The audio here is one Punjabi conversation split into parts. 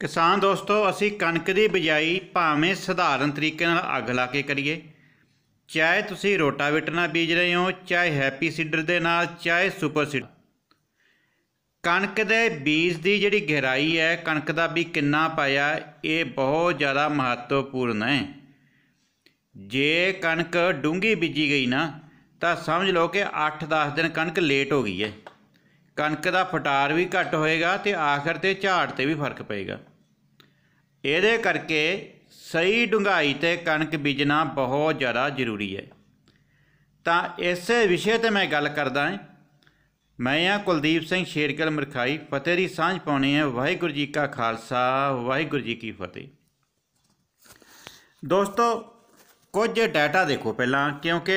ਕਿਸਾਨ ਦੋਸਤੋ ਅਸੀਂ ਕਣਕ ਦੀ ਬਿਜਾਈ ਭਾਵੇਂ ਸਧਾਰਨ ਤਰੀਕੇ ਨਾਲ ਅੱਗ ਲਾ ਕੇ ਕਰੀਏ ਚਾਹੇ ਤੁਸੀਂ ਰੋਟਾਵੇਟਰ ਨਾਲ ਬੀਜ ਰਹੇ ਹੋ ਚਾਹੇ ਹੈਪੀ ਸੀਡਰ ਦੇ ਨਾਲ ਚਾਹੇ ਸੁਪਰ ਸੀਡ ਕਣਕ ਦੇ ਬੀਜ ਦੀ ਜਿਹੜੀ ਗਹਿਰਾਈ ਹੈ ਕਣਕ ਦਾ ਵੀ ਕਿੰਨਾ ਪਾਇਆ ਇਹ ਬਹੁਤ ਜ਼ਿਆਦਾ ਮਹੱਤਵਪੂਰਨ ਹੈ ਜੇ ਕਣਕ ਡੂੰਗੀ ਬੀਜੀ ਗਈ ਨਾ ਤਾਂ ਸਮਝ ਲਓ ਕਿ 8-10 ਦਿਨ ਕਣਕ ਲੇਟ ਹੋ ਗਈ ਹੈ ਕਣਕ ਦਾ ਫਟਾਰ ਵੀ ਘਟ ਹੋਏਗਾ ਤੇ ਆਖਰ ਤੇ ਝਾੜ ਤੇ ਵੀ ਫਰਕ ਪਏਗਾ ਇਹਦੇ ਕਰਕੇ ਸਹੀ ਡੁੰਗਾਈ ਤੇ ਕਣਕ ਬੀਜਣਾ ਬਹੁਤ ਜ਼ਿਆਦਾ ਜ਼ਰੂਰੀ ਹੈ ਤਾਂ ਇਸੇ ਵਿਸ਼ੇ ਤੇ ਮੈਂ ਗੱਲ ਕਰਦਾ ਹਾਂ ਮੈਂ ਆ ਕੁਲਦੀਪ ਸਿੰਘ ਸ਼ੇਰਗਲ ਮਰਖਾਈ ਫਤਿਹ ਦੀ ਸਾਂਝ ਪਾਉਣੀ ਹੈ ਵਾਹਿਗੁਰੂ ਜੀ ਕਾ ਖਾਲਸਾ ਵਾਹਿਗੁਰੂ ਜੀ ਕੀ ਫਤਿਹ ਦੋਸਤੋ ਕੁਝ ਡਾਟਾ ਦੇਖੋ ਪਹਿਲਾਂ ਕਿਉਂਕਿ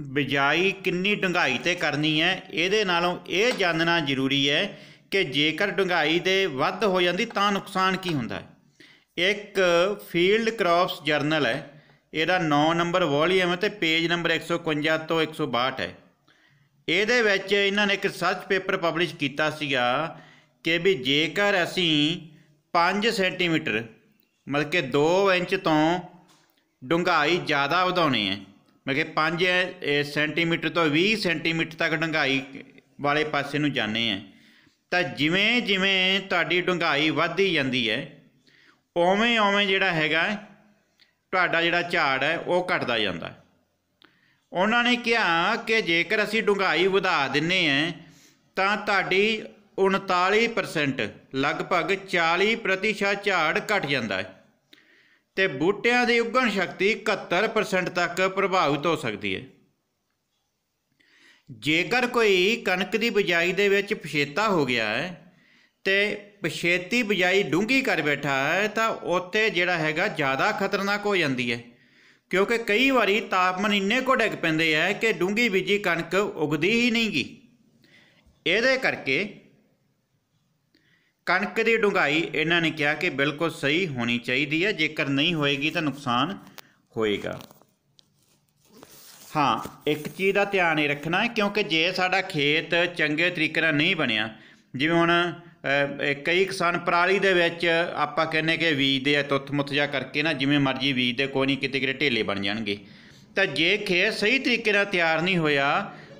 ਬਿਜਾਈ ਕਿੰਨੀ ਡੰਗਾਈ ਤੇ ਕਰਨੀ ਹੈ ਇਹਦੇ ਨਾਲੋਂ ਇਹ ਜਾਣਨਾ ਜ਼ਰੂਰੀ ਹੈ ਕਿ ਜੇਕਰ ਡੰਗਾਈ ਦੇ ਵੱਧ ਹੋ ਜਾਂਦੀ ਤਾਂ ਨੁਕਸਾਨ ਕੀ ਹੁੰਦਾ ਹੈ ਇੱਕ ਫੀਲਡ ਕ੍ਰੌਪਸ ਜਰਨਲ ਹੈ ਇਹਦਾ 9 ਨੰਬਰ ਵੋਲੀਅਮ ਹੈ ਤੇ ਪੇਜ ਨੰਬਰ 151 ਤੋਂ 162 ਹੈ ਇਹਦੇ ਵਿੱਚ ਇਹਨਾਂ ਨੇ ਇੱਕ ਸਰਚ ਪੇਪਰ ਪਬਲਿਸ਼ ਕੀਤਾ ਸੀਗਾ ਕਿ ਵੀ ਜੇਕਰ ਅਸੀਂ 5 ਸੈਂਟੀਮੀਟਰ ਮਤਲਬ ਕਿ 2 ਇੰਚ ਤੋਂ ਡੰਗਾਈ ਜ਼ਿਆਦਾ ਵਧਾਉਣੀ ਹੈ ਮੈਂ ਕਿ 5 ਸੈਂਟੀਮੀਟਰ ਤੋਂ 20 ਸੈਂਟੀਮੀਟਰ ਤੱਕ ਡੰਗਾਈ ਵਾਲੇ ਪਾਸੇ ਨੂੰ ਜਾਂਦੇ ਆ ਤਾਂ ਜਿਵੇਂ ਜਿਵੇਂ ਤੁਹਾਡੀ ਡੰਗਾਈ ਵੱਧਦੀ ਜਾਂਦੀ ਹੈ ਓਵੇਂ ਓਵੇਂ ਜਿਹੜਾ ਹੈਗਾ ਤੁਹਾਡਾ ਜਿਹੜਾ ਝਾੜ ਹੈ ਉਹ ਘਟਦਾ ਜਾਂਦਾ ਹੈ ਉਹਨਾਂ ਨੇ ਕਿਹਾ ਕਿ ਜੇਕਰ ਅਸੀਂ ਡੰਗਾਈ ਵਧਾ ਦਿੰਨੇ ਆ ਤਾਂ ਤੁਹਾਡੀ 39% ਲਗਭਗ 40% ਝਾੜ ਘਟ ਜਾਂਦਾ ਹੈ ਤੇ ਬੂਟਿਆਂ ਦੀ ਉਗਣ ਸ਼ਕਤੀ 71% ਤੱਕ ਪ੍ਰਭਾਵਿਤ ਹੋ ਸਕਦੀ ਹੈ ਜੇਕਰ ਕੋਈ ਕਣਕ ਦੀ ਬਿਜਾਈ ਦੇ ਵਿੱਚ ਪਛੇਤਾ ਹੋ ਗਿਆ ਹੈ ਤੇ ਪਛੇਤੀ ਬਿਜਾਈ ਡੂੰਗੀ ਕਰ ਬੈਠਾ ਹੈ ਤਾਂ ਉੱਥੇ ਜਿਹੜਾ ਹੈਗਾ ਜ਼ਿਆਦਾ ਖਤਰਨਾਕ ਹੋ ਜਾਂਦੀ ਹੈ ਕਿਉਂਕਿ ਕਈ ਵਾਰੀ ਤਾਪਮਨ ਇੰਨੇ ਕੋ ਡਿੱਗ ਪੈਂਦੇ ਆ ਕਿ ਡੂੰਗੀ ਬੀਜੀ ਕਣਕ ਉਗਦੀ ਹੀ ਨਹੀਂਗੀ ਇਹਦੇ ਕਰਕੇ ਕਣਕ ਦੀ ਡੁੰਗਾਈ ਇਹਨਾਂ ਨੇ ਕਿਹਾ ਕਿ ਬਿਲਕੁਲ ਸਹੀ ਹੋਣੀ ਚਾਹੀਦੀ ਹੈ ਜੇਕਰ ਨਹੀਂ ਹੋਏਗੀ ਤਾਂ ਨੁਕਸਾਨ ਹੋਏਗਾ ਹਾਂ ਇੱਕ ਚੀਜ਼ ਦਾ ਧਿਆਨ ਇਹ ਰੱਖਣਾ ਹੈ ਕਿਉਂਕਿ ਜੇ ਸਾਡਾ ਖੇਤ ਚੰਗੇ ਤਰੀਕੇ ਨਾਲ ਨਹੀਂ ਬਣਿਆ ਜਿਵੇਂ ਹੁਣ ਕਈ ਕਿਸਾਨ ਪਰਾਲੀ ਦੇ ਵਿੱਚ ਆਪਾਂ ਕਹਿੰਨੇ ਕਿ ਬੀਜਦੇ ਆ ਤੁੱਥ-ਮੁੱਥ ਜਾ ਕਰਕੇ ਨਾ ਜਿਵੇਂ ਮਰਜ਼ੀ ਬੀਜਦੇ ਕੋਈ ਨਹੀਂ ਕਿਤੇ ਕਿਤੇ ਢੇਲੇ ਬਣ ਜਾਣਗੇ ਤਾਂ ਜੇ ਖੇਤ ਸਹੀ ਤਰੀਕੇ ਨਾਲ ਤਿਆਰ ਨਹੀਂ ਹੋਇਆ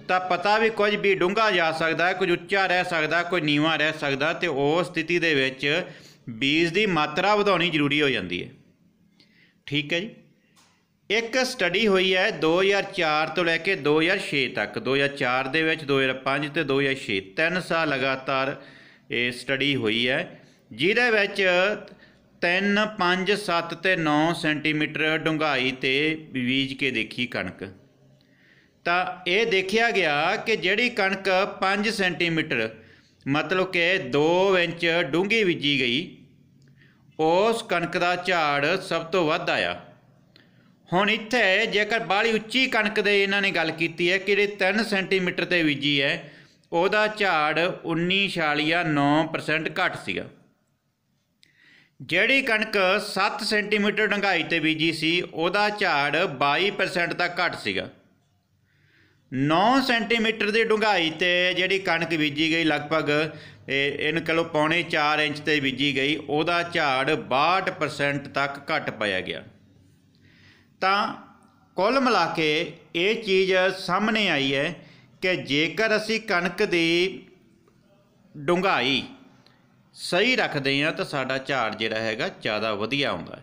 ਤਾਂ ਪਤਾ ਵੀ ਕੁਝ ਵੀ ਡੂੰਘਾ ਜਾ ਸਕਦਾ ਹੈ ਕੁਝ ਉੱਚਾ ਰਹਿ ਸਕਦਾ ਕੋਈ ਨੀਵਾ ਰਹਿ ਸਕਦਾ ਤੇ ਉਸ ਸਥਿਤੀ ਦੇ ਵਿੱਚ ਬੀਜ ਦੀ ਮਾਤਰਾ ਵਧਾਉਣੀ ਜ਼ਰੂਰੀ ਹੋ ਜਾਂਦੀ ਹੈ ਠੀਕ ਹੈ ਜੀ ਇੱਕ ਸਟੱਡੀ ਹੋਈ ਹੈ 2004 ਤੋਂ ਲੈ ਕੇ 2006 ਤੱਕ 2004 ਦੇ ਵਿੱਚ 2005 ਤੇ 2006 ਤਿੰਨ ਸਾਲ ਲਗਾਤਾਰ ਇਹ ਸਟੱਡੀ ਹੋਈ ਹੈ ਜਿਹਦੇ ਵਿੱਚ 3 5 7 ਤੇ 9 ਸੈਂਟੀਮੀਟਰ ਡੂੰਘਾਈ ਤੇ ਬੀਜ ਕੇ ਦੇਖੀ ਕਣਕ ਤਾਂ ਇਹ ਦੇਖਿਆ ਗਿਆ ਕਿ ਜਿਹੜੀ ਕਣਕ 5 ਸੈਂਟੀਮੀਟਰ ਮਤਲਬ ਕਿ 2 ਇੰਚ ਡੂੰਘੀ ਬੀਜੀ ਗਈ ਉਸ ਕਣਕ ਦਾ ਝਾੜ ਸਭ ਤੋਂ ਵੱਧ ਆਇਆ ਹੁਣ ਇੱਥੇ ਜੇਕਰ ਬਾਲੀ ਉੱਚੀ ਕਣਕ ਦੇ ਇਹਨਾਂ ਨੇ ਗੱਲ ਕੀਤੀ ਹੈ ਕਿ ਜਿਹੜੀ 3 ਸੈਂਟੀਮੀਟਰ ਤੇ ਬੀਜੀ ਹੈ ਉਹਦਾ ਝਾੜ 19.9% ਘੱਟ ਸੀਗਾ ਜਿਹੜੀ ਕਣਕ 7 ਸੈਂਟੀਮੀਟਰ ਡੰਗਾਈ ਤੇ ਬੀਜੀ ਸੀ ਉਹਦਾ ਝਾੜ 22% ਤੱਕ ਘੱਟ ਸੀਗਾ 9 ਸੈਂਟੀਮੀਟਰ ਦੀ ਡੂੰਘਾਈ ਤੇ ਜਿਹੜੀ ਕਣਕ ਬੀਜੀ ਗਈ ਲਗਭਗ ਇਹਨ ਕਹ ਪੌਣੇ 4 ਇੰਚ ਤੇ ਬੀਜੀ ਗਈ ਉਹਦਾ ਝਾੜ 62% ਤੱਕ ਘਟ ਪਾਇਆ ਗਿਆ ਤਾਂ ਕੁੱਲ ਮਿਲਾ ਕੇ ਇਹ ਚੀਜ਼ ਸਾਹਮਣੇ ਆਈ ਹੈ ਕਿ ਜੇਕਰ ਅਸੀਂ ਕਣਕ ਦੀ ਡੂੰਘਾਈ ਸਹੀ ਰੱਖਦੇ ਹਾਂ ਤਾਂ ਸਾਡਾ ਝਾੜ ਜਿਹੜਾ ਹੈਗਾ ਜ਼ਿਆਦਾ ਵਧੀਆ ਆਉਂਦਾ ਹੈ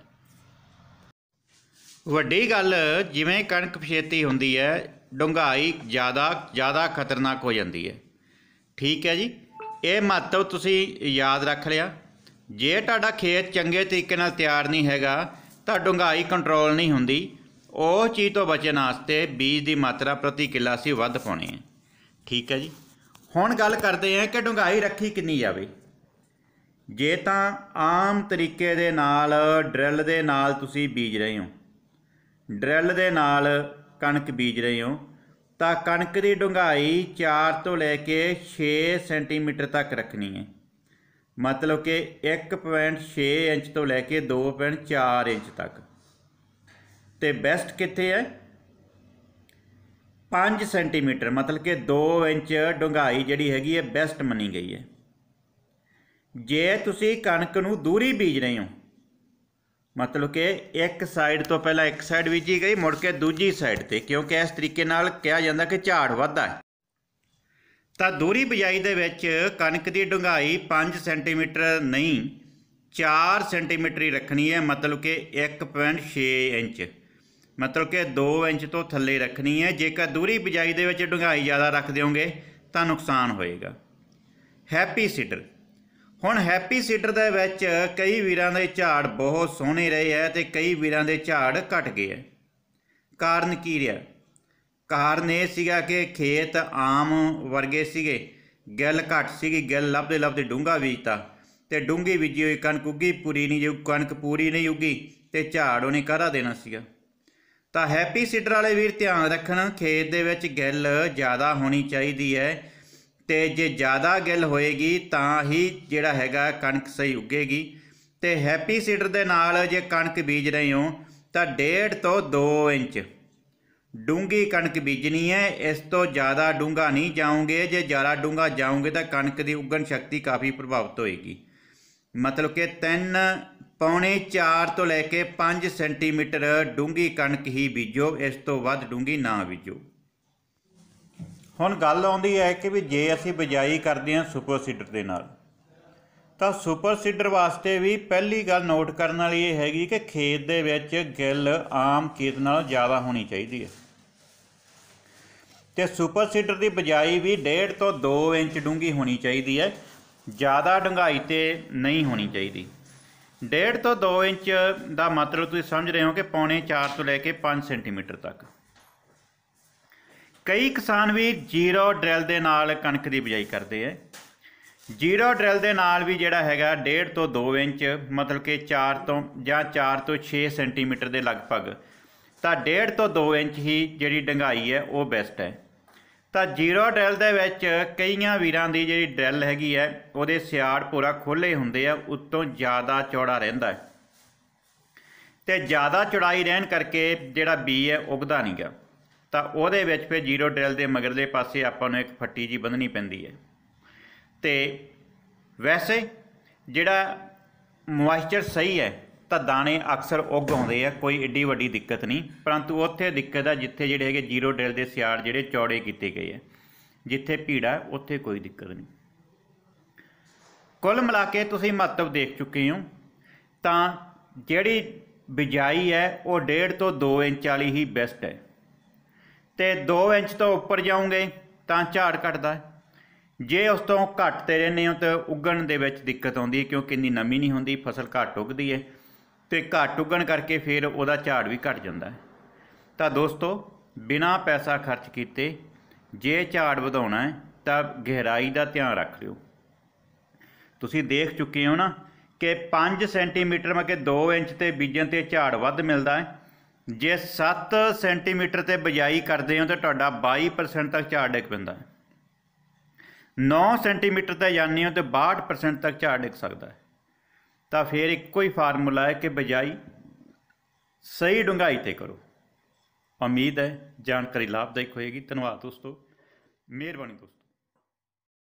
ਵੱਡੀ ਗੱਲ ਜਿਵੇਂ ਕਣਕ ਛੇਤੀ ਹੁੰਦੀ ਹੈ ਡੁੰਗਾਈ ਜ਼ਿਆਦਾ ਜ਼ਿਆਦਾ ਖਤਰਨਾਕ ਹੋ ਜਾਂਦੀ ਹੈ ਠੀਕ ਹੈ ਜੀ ਇਹ ਮਹੱਤਵ ਤੁਸੀਂ ਯਾਦ ਰੱਖ ਲਿਆ ਜੇ ਤੁਹਾਡਾ ਖੇਤ ਚੰਗੇ ਤਰੀਕੇ ਨਾਲ ਤਿਆਰ ਨਹੀਂ ਹੈਗਾ ਤਾਂ ਡੁੰਗਾਈ ਕੰਟਰੋਲ ਨਹੀਂ ਹੁੰਦੀ ਉਹ ਚੀਜ਼ ਤੋਂ ਬਚਣ ਵਾਸਤੇ ਬੀਜ ਦੀ ਮਾਤਰਾ ਪ੍ਰਤੀ ਕਿੱਲਾ ਸੀ ਵੱਧ ਪਾਉਣੀ ਹੈ ਠੀਕ ਹੈ ਜੀ ਹੁਣ ਗੱਲ ਕਰਦੇ ਹਾਂ ਕਿ ਡੁੰਗਾਈ ਰੱਖੀ ਕਿੰਨੀ ਜਾਵੇ ਜੇ ਤਾਂ ਆਮ ਤਰੀਕੇ ਦੇ ਨਾਲ ਡਰਿਲ ਦੇ ਨਾਲ ਤੁਸੀਂ ਬੀਜ ਰਹੇ ਹੋ ਡਰਿਲ ਦੇ ਨਾਲ ਕਣਕ ਬੀਜ ਰਹੇ ਹੋ ਤਾਂ ਕਣਕ ਦੀ ਡੂੰਘਾਈ 4 ਤੋਂ ਲੈ ਕੇ 6 ਸੈਂਟੀਮੀਟਰ ਤੱਕ ਰੱਖਣੀ ਹੈ ਮਤਲਬ ਕਿ 1.6 ਇੰਚ ਤੋਂ ਲੈ ਕੇ 2.4 ਇੰਚ ਤੱਕ ਤੇ ਬੈਸਟ ਕਿੱਥੇ ਹੈ 5 ਸੈਂਟੀਮੀਟਰ ਮਤਲਬ ਕਿ 2 ਇੰਚ ਡੂੰਘਾਈ ਜਿਹੜੀ ਹੈਗੀ ਹੈ ਬੈਸਟ ਮੰਨੀ ਗਈ ਹੈ ਜੇ ਤੁਸੀਂ ਕਣਕ ਨੂੰ ਦੂਰੀ ਬੀਜ ਰਹੇ ਹੋ ਮਤਲਬ ਕਿ ਇੱਕ ਸਾਈਡ ਤੋਂ ਪਹਿਲਾਂ ਇੱਕ ਸਾਈਡ ਬੀਜੀ ਗਈ ਮੁੜ ਕੇ ਦੂਜੀ ਸਾਈਡ ਤੇ ਕਿਉਂਕਿ ਇਸ ਤਰੀਕੇ ਨਾਲ ਕਿਹਾ ਜਾਂਦਾ ਕਿ ਝਾੜ ਵੱਧਾ ਹੈ ਤਾਂ ਦੂਰੀ ਬਿਜਾਈ ਦੇ ਵਿੱਚ ਕਣਕ ਦੀ ਡੂੰਘਾਈ 5 ਸੈਂਟੀਮੀਟਰ ਨਹੀਂ 4 ਸੈਂਟੀਮੀਟਰ ਹੀ ਰੱਖਣੀ ਹੈ ਮਤਲਬ ਕਿ 1.6 ਇੰਚ ਮਤਲਬ ਕਿ 2 ਇੰਚ ਤੋਂ ਥੱਲੇ ਰੱਖਣੀ ਹੈ ਜੇਕਰ ਦੂਰੀ ਬਿਜਾਈ ਦੇ ਵਿੱਚ ਡੂੰਘਾਈ ਜ਼ਿਆਦਾ ਰੱਖ ਦਿਓਗੇ ਤਾਂ ਨੁਕਸਾਨ ਹੋਏਗਾ ਹੈਪੀ ਸੀਡਰ ਹੁਣ ਹੈਪੀ ਸੀਟਰ ਦੇ ਵਿੱਚ ਕਈ ਵੀਰਾਂ ਦੇ ਝਾੜ ਬਹੁਤ ਸੋਹਣੇ ਰਹੇ ਐ ਤੇ ਕਈ ਵੀਰਾਂ ਦੇ ਝਾੜ ਘਟ ਗਏ ਹੈ ਕਾਰਨ ਕੀ ਰਿਹਾ ਕਾਰਨ ਇਹ ਸੀਗਾ ਕਿ ਖੇਤ ਆਮ ਵਰਗੇ ਸੀਗੇ ਗਿੱਲ ਘਟ ਸੀਗੀ ਗਿੱਲ ਲੱਭਦੇ ਲੱਭਦੇ ਡੂੰਗਾ ਬੀਜਤਾ ਤੇ ਡੂੰਗੀ ਵਿਜੀ ਹੋਈ ਕਣਕ ਉੱਗੀ ਪੂਰੀ ਨਹੀਂ ਜੋ ਕਣਕ ਪੂਰੀ ਨਹੀਂ ਉੱਗੀ ਤੇ ਝਾੜ ਉਹਨੇ ਕਾਹਦਾ ਦੇਣਾ ਸੀਗਾ ਤਾਂ ਹੈਪੀ ਸੀਟਰ ਵਾਲੇ ਵੀਰ ਧਿਆਨ ਰੱਖਣ ਖੇਤ ਦੇ ਵਿੱਚ ਗਿੱਲ ਜ਼ਿਆਦਾ ਹੋਣੀ ਚਾਹੀਦੀ ਹੈ ਤੇ ਜੇ ਜ਼ਿਆਦਾ ਗਿੱਲ ਹੋਏਗੀ ਤਾਂ ਹੀ ਜਿਹੜਾ ਹੈਗਾ ਕਣਕ ਸਹੀ ਉੱਗੇਗੀ ਤੇ ਹੈਪੀ ਸੀਡਰ ਦੇ ਨਾਲ ਜੇ ਕਣਕ ਬੀਜ ਰਹੇ ਹੋ ਤਾਂ 1.5 ਤੋਂ 2 ਇੰਚ ਡੂੰਗੀ ਕਣਕ ਬੀਜਣੀ ਹੈ ਇਸ ਤੋਂ ਜ਼ਿਆਦਾ ਡੂੰਗਾ ਨਹੀਂ ਜਾਓਗੇ ਜੇ ਜ਼ਿਆਦਾ ਡੂੰਗਾ ਜਾਓਗੇ ਤਾਂ ਕਣਕ ਦੀ ਉੱਗਣ ਸ਼ਕਤੀ ਕਾਫੀ ਪ੍ਰਭਾਵਿਤ ਹੋਏਗੀ ਮਤਲਬ ਕਿ 3 ਪੌਣੇ 4 ਤੋਂ ਲੈ ਕੇ 5 ਸੈਂਟੀਮੀਟਰ ਡੂੰਗੀ ਕਣਕ ਹੀ ਬੀਜੋ ਇਸ ਤੋਂ ਵੱਧ ਡੂੰਗੀ ਨਾ ਬੀਜੋ ਹੁਣ ਗੱਲ ਆਉਂਦੀ ਹੈ ਕਿ ਵੀ ਜੇ ਅਸੀਂ ਬਜਾਈ ਕਰਦੇ ਹਾਂ ਸੁਪਰ ਸੀਡਰ ਦੇ ਨਾਲ ਤਾਂ ਸੁਪਰ ਸੀਡਰ ਵਾਸਤੇ ਵੀ ਪਹਿਲੀ ਗੱਲ ਨੋਟ ਕਰਨ ਵਾਲੀ ਇਹ ਹੈਗੀ ਕਿ ਖੇਤ ਦੇ ਵਿੱਚ ਗਿੱਲ ਆਮ ਖੇਤ ਨਾਲੋਂ ਜ਼ਿਆਦਾ ਹੋਣੀ ਚਾਹੀਦੀ ਹੈ ਤੇ ਸੁਪਰ ਸੀਡਰ ਦੀ ਬਜਾਈ ਵੀ 1.5 ਤੋਂ 2 ਇੰਚ ਡੂੰਗੀ ਹੋਣੀ ਚਾਹੀਦੀ ਹੈ ਜ਼ਿਆਦਾ ਡੂੰਘਾਈ ਤੇ ਨਹੀਂ ਹੋਣੀ ਚਾਹੀਦੀ 1.5 ਤੋਂ 2 ਇੰਚ ਦਾ ਮਤਲਬ ਤੁਸੀਂ ਸਮਝ ਰਹੇ ਹੋ ਕਿ ਪੌਣੇ 4 ਤੋਂ ਲੈ ਕੇ 5 ਸੈਂਟੀਮੀਟਰ ਤੱਕ ਕਈ ਕਿਸਾਨ ਵੀ ਜ਼ੀਰੋ ਡਰਿਲ ਦੇ ਨਾਲ ਕਣਕ ਦੀ ਬਿਜਾਈ ਕਰਦੇ ਐ ਜ਼ੀਰੋ ਡਰਿਲ ਦੇ ਨਾਲ ਵੀ ਜਿਹੜਾ ਹੈਗਾ 1.5 ਤੋਂ 2 ਇੰਚ ਮਤਲਬ ਕਿ 4 ਤੋਂ ਜਾਂ 4 ਤੋਂ 6 ਸੈਂਟੀਮੀਟਰ ਦੇ ਲਗਭਗ ਤਾਂ 1.5 ਤੋਂ 2 ਇੰਚ ਹੀ ਜਿਹੜੀ ਡੰਗਾਈ ਹੈ ਉਹ ਬੈਸਟ ਹੈ ਤਾਂ ਜ਼ੀਰੋ ਡਰਿਲ ਦੇ ਵਿੱਚ ਕਈਆਂ ਵੀਰਾਂ ਦੀ ਜਿਹੜੀ ਡਰਿਲ ਹੈਗੀ ਹੈ ਉਹਦੇ ਸਿਆੜ ਪੂਰਾ ਖੋਲੇ ਹੁੰਦੇ ਆ ਉਤੋਂ ਜ਼ਿਆਦਾ ਚੌੜਾ ਰਹਿੰਦਾ ਤੇ ਜ਼ਿਆਦਾ ਚੌੜਾਈ ਰਹਿਣ ਕਰਕੇ ਜਿਹੜਾ ਬੀ ਹੈ ਉਗਦਾ ਨਹੀਂਗਾ ਤਾਂ ਉਹਦੇ ਵਿੱਚ ਫਿਰ ਜ਼ੀਰੋ ਡ੍ਰਿਲ ਦੇ ਮਗਰਲੇ ਪਾਸੇ ਆਪਾਂ ਨੂੰ ਇੱਕ ਫੱਟੀ ਜੀ ਬੰਨਣੀ ਪੈਂਦੀ ਹੈ ਤੇ ਵੈਸੇ ਜਿਹੜਾ ਮੋਇਸਚਰ ਸਹੀ ਹੈ ਤਾਂ ਦਾਣੇ ਅਕਸਰ ਉੱਗ ਆਉਂਦੇ ਆ ਕੋਈ ਏਡੀ ਵੱਡੀ ਦਿੱਕਤ ਨਹੀਂ ਪਰੰਤੂ ਉੱਥੇ ਦਿੱਕਤ ਆ ਜਿੱਥੇ ਜਿਹੜੇ ਹੈਗੇ ਜ਼ੀਰੋ ਡ੍ਰਿਲ ਦੇ ਸਿਆੜ ਜਿਹੜੇ ਚੌੜੇ ਕੀਤੇ ਗਏ ਆ ਜਿੱਥੇ ਭੀੜਾ ਉੱਥੇ ਕੋਈ ਦਿੱਕਤ ਨਹੀਂ ਕੁੱਲ ਮਿਲਾ ਕੇ ਤੁਸੀਂ ਮਹੱਤਵ ਦੇਖ ਚੁੱਕੇ ਹੋ ਤਾਂ ਜਿਹੜੀ ਬਿਜਾਈ ਹੈ ਉਹ 1.5 ਤੋਂ 2 ਇੰਚ ਵਾਲੀ ਹੀ ਬੈਸਟ ਹੈ ਤੇ 2 ਇੰਚ ਤੋਂ ਉੱਪਰ ਜਾਓਗੇ ਤਾਂ ਝਾੜ ਘਟਦਾ ਹੈ ਜੇ ਉਸ ਤੋਂ ਘੱਟ ਤੇ ਰਹਿੰਦੇ ਹੋ ਤਾਂ ਉਗਣ ਦੇ ਵਿੱਚ ਦਿੱਕਤ ਆਉਂਦੀ ਹੈ ਕਿਉਂਕਿ ਇੰਨੀ ਨਮੀ ਨਹੀਂ ਹੁੰਦੀ ਫਸਲ ਘੱਟ ਉੱਗਦੀ ਹੈ ਤੇ ਘੱਟ ਉੱਗਣ ਕਰਕੇ ਫਿਰ ਉਹਦਾ ਝਾੜ ਵੀ ਘਟ ਜਾਂਦਾ ਹੈ ਤਾਂ ਦੋਸਤੋ ਬਿਨਾ ਪੈਸਾ ਖਰਚ ਕੀਤੇ ਜੇ ਝਾੜ ਵਧਾਉਣਾ ਹੈ ਤਾਂ ਗਹਿਰਾਈ ਦਾ ਧਿਆਨ ਰੱਖ ਲਿਓ ਤੁਸੀਂ ਦੇਖ ਚੁੱਕੇ ਹੋ ਨਾ ਕਿ 5 ਸੈਂਟੀਮੀਟਰ ਮਕੇ 2 ਇੰਚ ਤੇ ਬੀਜਣ ਤੇ ਝਾੜ ਵੱਧ ਮਿਲਦਾ ਹੈ ਜੇ 7 ਸੈਂਟੀਮੀਟਰ ਤੇ ਬਜਾਈ ਕਰਦੇ ਹੋ ਤਾਂ ਤੁਹਾਡਾ 22% ਤੱਕ ਝਾੜ ਡਿੱਗ ਪੈਂਦਾ ਹੈ 9 ਸੈਂਟੀਮੀਟਰ ਤੇ ਜਾਂਦੇ ਹੋ ਤੇ 62% ਤੱਕ ਝਾੜ ਡਿੱਗ ਸਕਦਾ ਹੈ ਤਾਂ ਫਿਰ ਇੱਕੋ ਹੀ ਫਾਰਮੂਲਾ ਹੈ ਕਿ ਬਜਾਈ ਸਹੀ ਡੁੰਗਾਈ ਤੇ ਕਰੋ ਉਮੀਦ ਹੈ ਜਾਣਕਾਰੀ ਲਾਭਦਾਇਕ ਹੋਏਗੀ ਧੰਨਵਾਦ ਦੋਸਤੋ ਮਿਹਰਬਾਨੀ ਦੋਸਤੋ